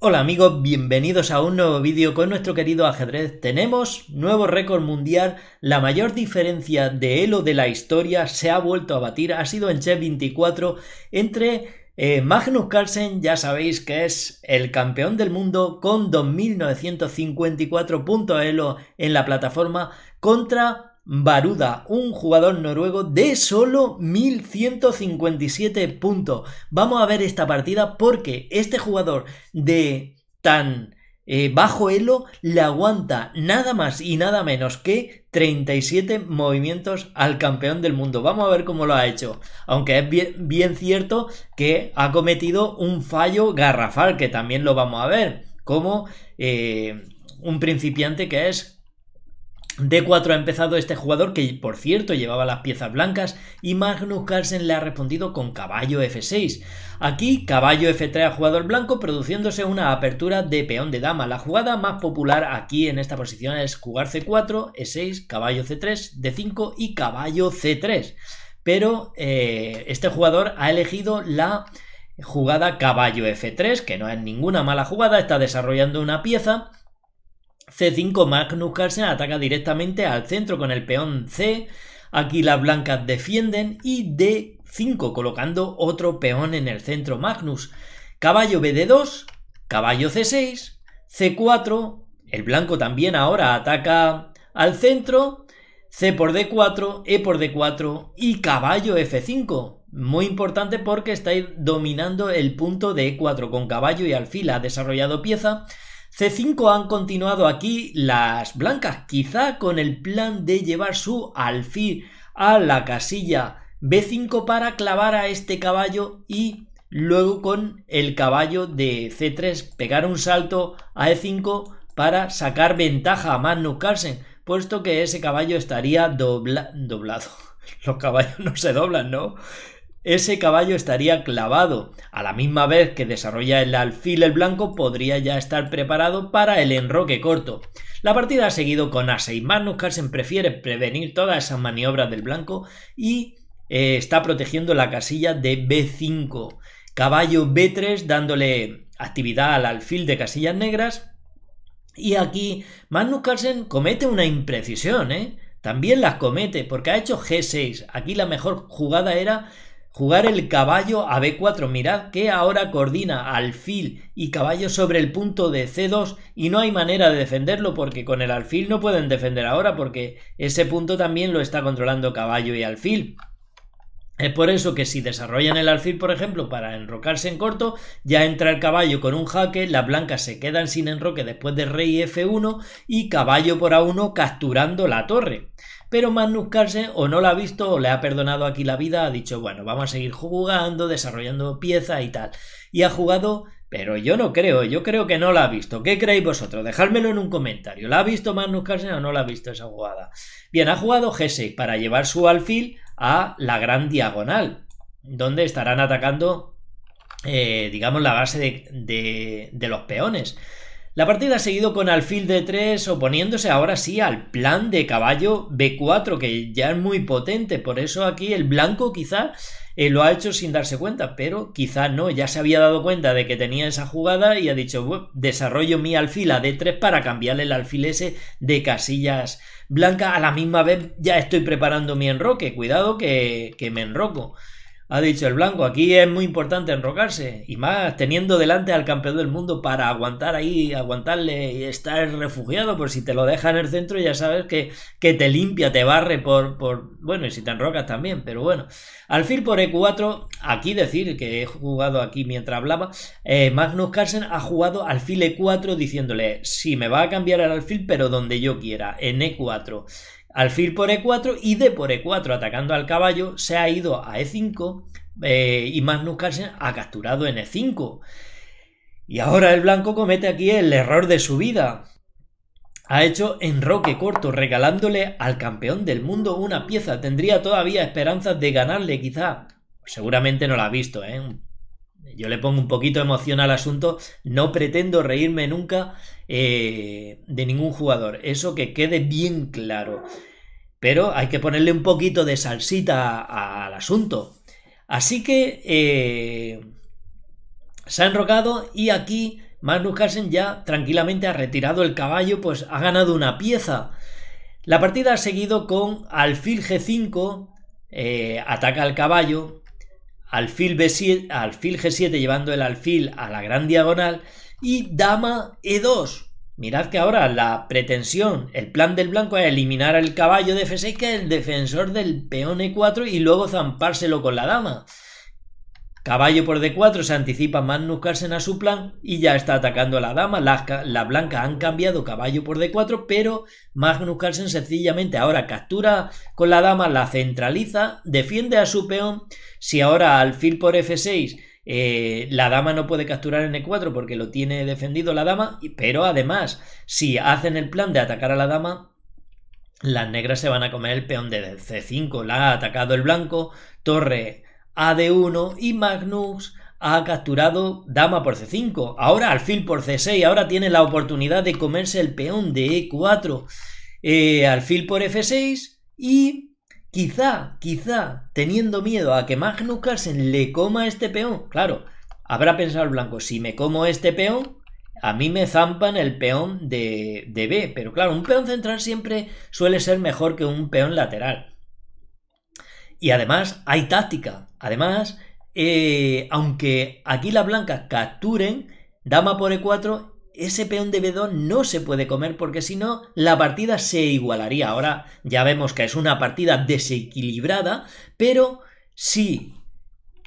Hola amigos, bienvenidos a un nuevo vídeo con nuestro querido ajedrez. Tenemos nuevo récord mundial, la mayor diferencia de elo de la historia se ha vuelto a batir, ha sido en Chess 24 entre eh, Magnus Carlsen, ya sabéis que es el campeón del mundo con 2.954 puntos elo en la plataforma, contra Baruda, un jugador noruego de solo 1157 puntos. Vamos a ver esta partida porque este jugador de tan eh, bajo elo le aguanta nada más y nada menos que 37 movimientos al campeón del mundo. Vamos a ver cómo lo ha hecho. Aunque es bien, cierto que ha cometido un fallo garrafal, que también lo vamos a ver, como eh, un principiante que es D4 ha empezado este jugador que, por cierto, llevaba las piezas blancas y Magnus Carlsen le ha respondido con caballo F6. Aquí, caballo F3 a jugador blanco, produciéndose una apertura de peón de dama. La jugada más popular aquí en esta posición es jugar C4, E6, caballo C3, D5 y caballo C3. Pero eh, este jugador ha elegido la jugada caballo F3, que no es ninguna mala jugada, está desarrollando una pieza C5 Magnus Carlsen ataca directamente al centro con el peón C. Aquí las blancas defienden y D5 colocando otro peón en el centro Magnus. Caballo BD2, caballo C6, C4, el blanco también ahora ataca al centro, C por D4, E por D4 y caballo F5. Muy importante porque estáis dominando el punto de E4 con caballo y alfil ha desarrollado pieza C5 han continuado aquí las blancas, quizá con el plan de llevar su alfil a la casilla B5 para clavar a este caballo y luego con el caballo de C3 pegar un salto a E5 para sacar ventaja a Magnus Carlsen, puesto que ese caballo estaría doblado. Los caballos no se doblan, ¿no? ese caballo estaría clavado. A la misma vez que desarrolla el alfil el blanco, podría ya estar preparado para el enroque corto. La partida ha seguido con A6 Magnus Carlsen prefiere prevenir todas esas maniobras del blanco y eh, está protegiendo la casilla de B5. Caballo B3 dándole actividad al alfil de casillas negras. Y aquí Magnus Carlsen comete una imprecisión, ¿eh? También las comete porque ha hecho G6. Aquí la mejor jugada era Jugar el caballo a b4. Mirad que ahora coordina alfil y caballo sobre el punto de c2 y no hay manera de defenderlo porque con el alfil no pueden defender ahora porque ese punto también lo está controlando caballo y alfil. Es por eso que si desarrollan el alfil, por ejemplo, para enrocarse en corto, ya entra el caballo con un jaque, las blancas se quedan sin enroque después de rey f1 y caballo por a1 capturando la torre. Pero Magnus Carlsen o no la ha visto o le ha perdonado aquí la vida, ha dicho, bueno, vamos a seguir jugando, desarrollando piezas y tal. Y ha jugado, pero yo no creo, yo creo que no la ha visto. ¿Qué creéis vosotros? dejármelo en un comentario. ¿La ha visto Magnus Carlsen o no la ha visto esa jugada? Bien, ha jugado G6 e para llevar su alfil a la gran diagonal, donde estarán atacando, eh, digamos, la base de los peones. La partida ha seguido con alfil d3 oponiéndose ahora sí al plan de caballo b4 que ya es muy potente, por eso aquí el blanco quizá eh, lo ha hecho sin darse cuenta, pero quizá no, ya se había dado cuenta de que tenía esa jugada y ha dicho desarrollo mi alfil a d3 para cambiarle el alfil ese de casillas blancas, a la misma vez ya estoy preparando mi enroque, cuidado que, que me enroco ha dicho el blanco, aquí es muy importante enrocarse, y más teniendo delante al campeón del mundo para aguantar ahí, aguantarle y estar refugiado, por pues si te lo deja en el centro ya sabes que, que te limpia, te barre por, por, bueno, y si te enrocas también, pero bueno. Alfil por E4, aquí decir que he jugado aquí mientras hablaba, eh, Magnus Carlsen ha jugado alfil E4 diciéndole, si me va a cambiar el alfil, pero donde yo quiera, en E4 alfil por e4 y d por e4 atacando al caballo se ha ido a e5 eh, y Magnus Carlsen ha capturado en e5. Y ahora el blanco comete aquí el error de su vida. Ha hecho enroque corto, regalándole al campeón del mundo una pieza. Tendría todavía esperanzas de ganarle, quizá. Seguramente no la ha visto, ¿eh? yo le pongo un poquito de emoción al asunto, no pretendo reírme nunca eh, de ningún jugador, eso que quede bien claro. Pero hay que ponerle un poquito de salsita al asunto. Así que eh, se han rogado y aquí Magnus Carlsen ya tranquilamente ha retirado el caballo, pues ha ganado una pieza. La partida ha seguido con alfil G5, eh, ataca al caballo, alfil, B7, alfil G7 llevando el alfil a la gran diagonal y dama E2. Mirad que ahora la pretensión, el plan del blanco es eliminar al caballo de F6 que es el defensor del peón E4 y luego zampárselo con la dama. Caballo por d4 se anticipa Magnus Carlsen a su plan y ya está atacando a la dama. Las, blancas han cambiado caballo por d4, pero Magnus Carlsen sencillamente ahora captura con la dama, la centraliza, defiende a su peón. Si ahora alfil por f6 eh, la dama no puede capturar en E4 porque lo tiene defendido la dama, pero además, si hacen el plan de atacar a la dama, las negras se van a comer el peón de C5. La ha atacado el blanco, torre a 1 y Magnus ha capturado dama por C5, ahora alfil por C6, ahora tiene la oportunidad de comerse el peón de E4, al eh, alfil por F6 y quizá, quizá, teniendo miedo a que Magnus Carlsen le coma este peón, claro, habrá pensado blanco, si me como este peón, a mí me zampan el peón de, de B, pero claro, un peón central siempre suele ser mejor que un peón lateral. Y además hay táctica. Además, eh, aunque aquí las blancas capturen, dama por e4, ese peón de b2 no se puede comer porque si no, la partida se igualaría. Ahora ya vemos que es una partida desequilibrada, pero sí.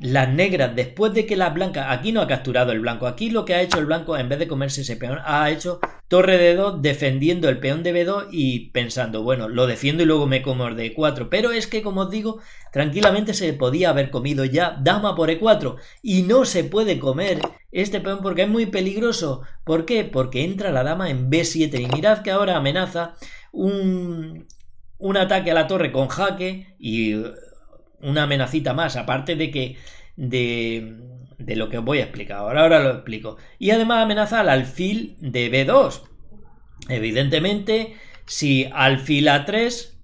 Las negras, después de que las blancas, aquí no ha capturado el blanco, aquí lo que ha hecho el blanco, en vez de comerse ese peón, ha hecho torre de 2 defendiendo el peón de B2 y pensando, bueno, lo defiendo y luego me como el de 4. Pero es que, como os digo, tranquilamente se podía haber comido ya dama por E4 y no se puede comer este peón porque es muy peligroso. ¿Por qué? Porque entra la dama en B7 y mirad que ahora amenaza un, un ataque a la torre con jaque y una amenazita más, aparte de que de, de lo que os voy a explicar. Ahora, lo explico. Y además amenaza al alfil de B2. Evidentemente, si alfil A3...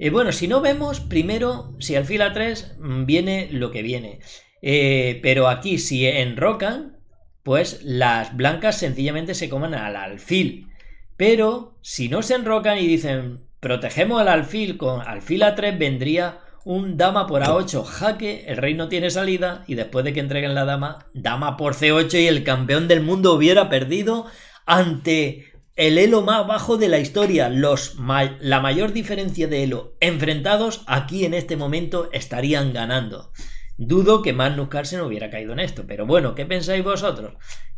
Eh, bueno, si no vemos, primero, si alfil A3 mm, viene lo que viene. Eh, pero aquí, si enrocan, pues las blancas sencillamente se coman al alfil. Pero si no se enrocan y dicen protegemos al alfil con alfil A3 vendría un dama por A8, jaque, el rey no tiene salida y después de que entreguen la dama, dama por C8 y el campeón del mundo hubiera perdido ante el elo más bajo de la historia. Los la mayor diferencia de elo enfrentados aquí en este momento estarían ganando. Dudo que Magnus Carlsen hubiera caído en esto, pero bueno, ¿qué pensáis vosotros?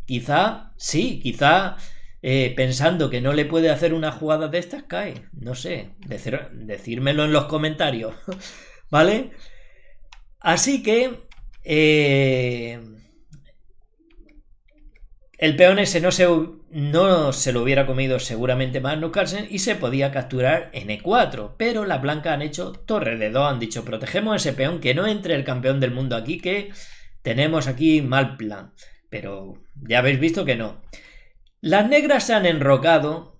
Quizá, sí, quizá eh, pensando que no le puede hacer una jugada de estas, cae. No sé, decírmelo en los comentarios. ¿Vale? Así que... Eh, el peón ese no se, no se lo hubiera comido seguramente Magnus Carlsen y se podía capturar en E4, pero las blancas han hecho torre de 2, han dicho protegemos a ese peón, que no entre el campeón del mundo aquí, que tenemos aquí mal plan. Pero ya habéis visto que no. Las negras se han enrocado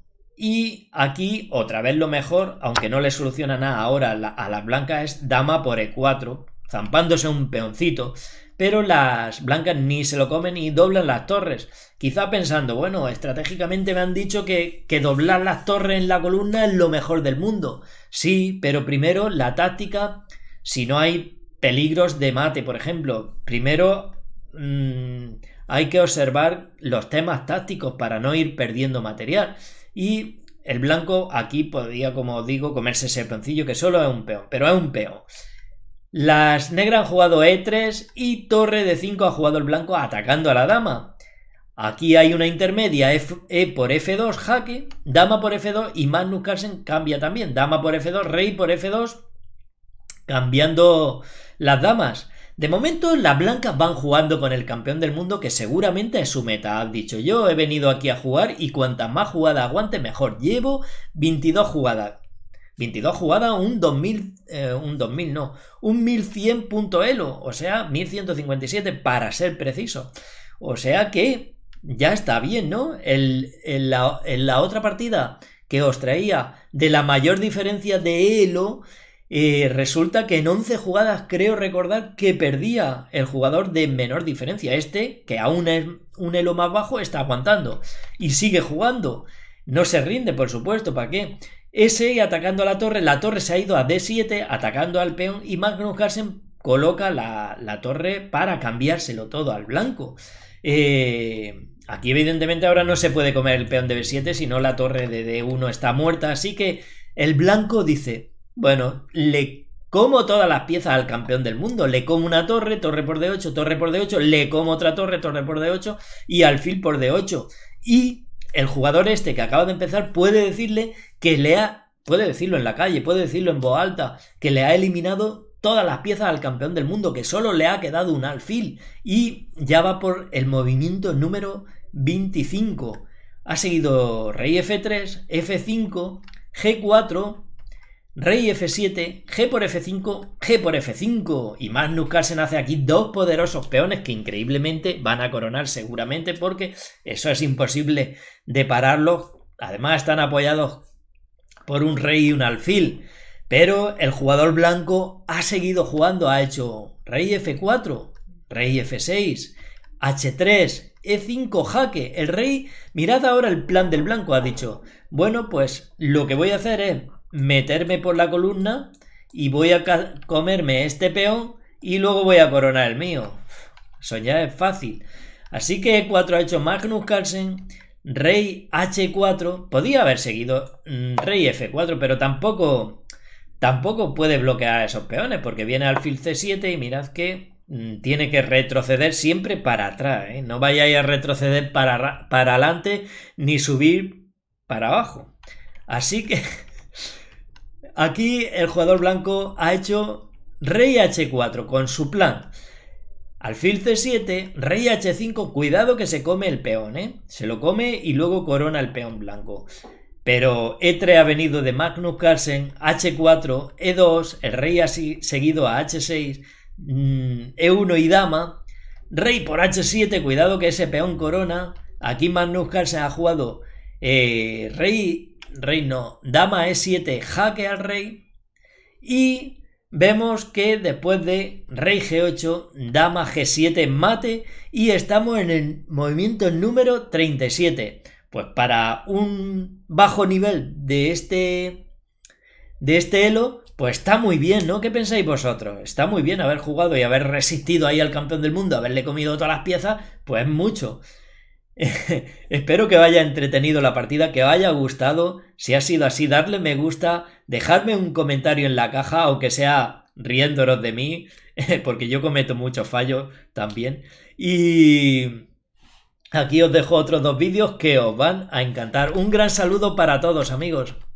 y aquí, otra vez lo mejor, aunque no le soluciona nada ahora a las blancas, es dama por e4, zampándose un peoncito. Pero las blancas ni se lo comen y doblan las torres. Quizá pensando, bueno, estratégicamente me han dicho que, doblar las torres en la columna es lo mejor del mundo. Sí, pero primero la táctica, si no hay peligros de mate, por ejemplo, primero mm, hay que observar los temas tácticos para no ir perdiendo material. Y el blanco aquí podría, como digo, comerse ese peoncillo que solo es un peón, pero es un peón. Las negras han jugado E3 y torre de 5 ha jugado el blanco atacando a la dama. Aquí hay una intermedia, E por F2, jaque, dama por F2 y Magnus Carlsen cambia también, dama por F2, rey por F2, cambiando las damas. De momento, las blancas van jugando con el campeón del mundo que seguramente es su meta. ha dicho, yo he venido aquí a jugar y cuantas más jugada aguante mejor. Llevo 22 jugadas. 22 jugadas, un 2000, eh, un 2000 no, un 1100 punto elo, o sea, 1157 para ser preciso. O sea que ya está bien, ¿no? en la otra partida que os traía de la mayor diferencia de elo, resulta que en 11 jugadas creo recordar que perdía el jugador de menor diferencia. Este, que aún es un elo más bajo, está aguantando. Y sigue jugando. No se rinde, por supuesto, ¿para qué? Ese atacando a la torre, la torre se ha ido a D7 atacando al peón y Magnus Carlsen coloca la, torre para cambiárselo todo al blanco. Eh, aquí evidentemente ahora no se puede comer el peón de B7 sino la torre de D1 está muerta, así que el blanco dice, bueno, le como todas las piezas al campeón del mundo. Le como una torre, torre por D8, torre por D8, le como otra torre, torre por D8 y alfil por D8. Y el jugador este que acaba de empezar puede decirle que le ha, puede decirlo en la calle, puede decirlo en voz alta, que le ha eliminado todas las piezas al campeón del mundo, que solo le ha quedado un alfil y ya va por el movimiento número 25. Ha seguido rey F3, F5, G4, Rey F7, G por F5, G por F5. Y Magnus Carlsen hace aquí dos poderosos peones que increíblemente van a coronar seguramente porque eso es imposible de pararlos. Además están apoyados por un rey y un alfil. Pero el jugador blanco ha seguido jugando, ha hecho rey F4, rey F6, H3, E5 jaque. El rey, mirad ahora el plan del blanco, ha dicho, bueno, pues lo que voy a hacer es meterme por la columna y voy a comerme este peón y luego voy a coronar el mío. Eso ya es fácil. Así que E4 ha hecho Magnus Carlsen, Rey H4. Podía haber seguido mm, Rey F4, pero tampoco, tampoco puede bloquear a esos peones porque viene alfil C7 y mirad que mm, tiene que retroceder siempre para atrás. ¿eh? No vayáis a retroceder para, para adelante ni subir para abajo. Así que Aquí el jugador blanco ha hecho rey h4 con su plan. Alfil c7, rey h5, cuidado que se come el peón, ¿eh? Se lo come y luego corona el peón blanco. Pero e3 ha venido de Magnus Carlsen, h4, e2, el rey ha seguido a h6, mm, e1 y dama, rey por h7, cuidado que ese peón corona. Aquí Magnus Carlsen ha jugado eh, rey reino dama e7, jaque al rey. Y vemos que después de rey g8, dama g7, mate. Y estamos en el movimiento número 37. Pues para un bajo nivel de este, de este elo, pues está muy bien, ¿no? ¿Qué pensáis vosotros? Está muy bien haber jugado y haber resistido ahí al campeón del mundo, haberle comido todas las piezas, pues mucho. Espero que haya entretenido la partida, que os haya gustado. Si ha sido así, darle me gusta, dejadme un comentario en la caja, aunque sea riéndonos de mí, porque yo cometo muchos fallos también. Y aquí os dejo otros dos vídeos que os van a encantar. Un gran saludo para todos, amigos.